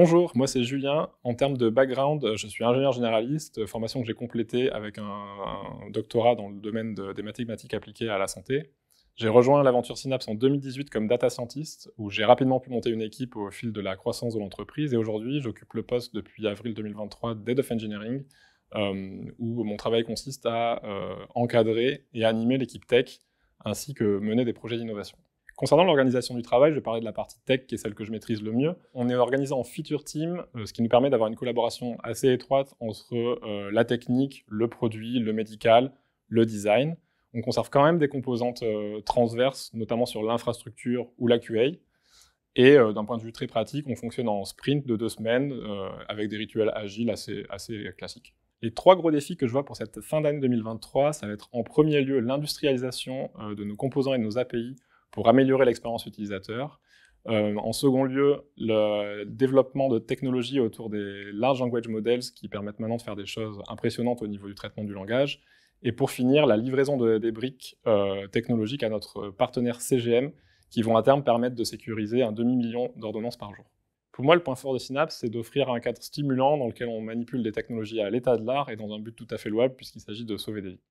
Bonjour, moi c'est Julien. En termes de background, je suis ingénieur généraliste, formation que j'ai complétée avec un, doctorat dans le domaine des mathématiques appliquées à la santé. J'ai rejoint l'aventure Synapse en 2018 comme data scientist, où j'ai rapidement pu monter une équipe au fil de la croissance de l'entreprise. Et aujourd'hui, j'occupe le poste depuis avril 2023 d'Head of Engineering, euh, où mon travail consiste à euh, encadrer et animer l'équipe tech, ainsi que mener des projets d'innovation. Concernant l'organisation du travail, je vais parler de la partie tech, qui est celle que je maîtrise le mieux. On est organisé en feature team, euh, ce qui nous permet d'avoir une collaboration assez étroite entre euh, la technique, le produit, le médical, le design. On conserve quand même des composantes euh, transverses, notamment sur l'infrastructure ou la QA. Et d'un point de vue très pratique, on fonctionne en sprint de deux semaines avec des rituels agiles assez, assez classiques. Les trois gros défis que je vois pour cette fin d'année 2023, ça va être en premier lieu l'industrialisation de nos composants et de nos API pour améliorer l'expérience utilisateur. Euh, en second lieu, le développement de technologies autour des large language models qui permettent maintenant de faire des choses impressionnantes au niveau du traitement du langage. Et pour finir, la livraison de, des briques euh, technologiques à notre partenaire CGM qui vont à terme permettre de sécuriser un demi-million d'ordonnances par jour. Pour moi, le point fort de Synapse, c'est d'offrir un cadre stimulant dans lequel on manipule des technologies à l'état de l'art et dans un but tout à fait louable puisqu'il s'agit de sauver des vies.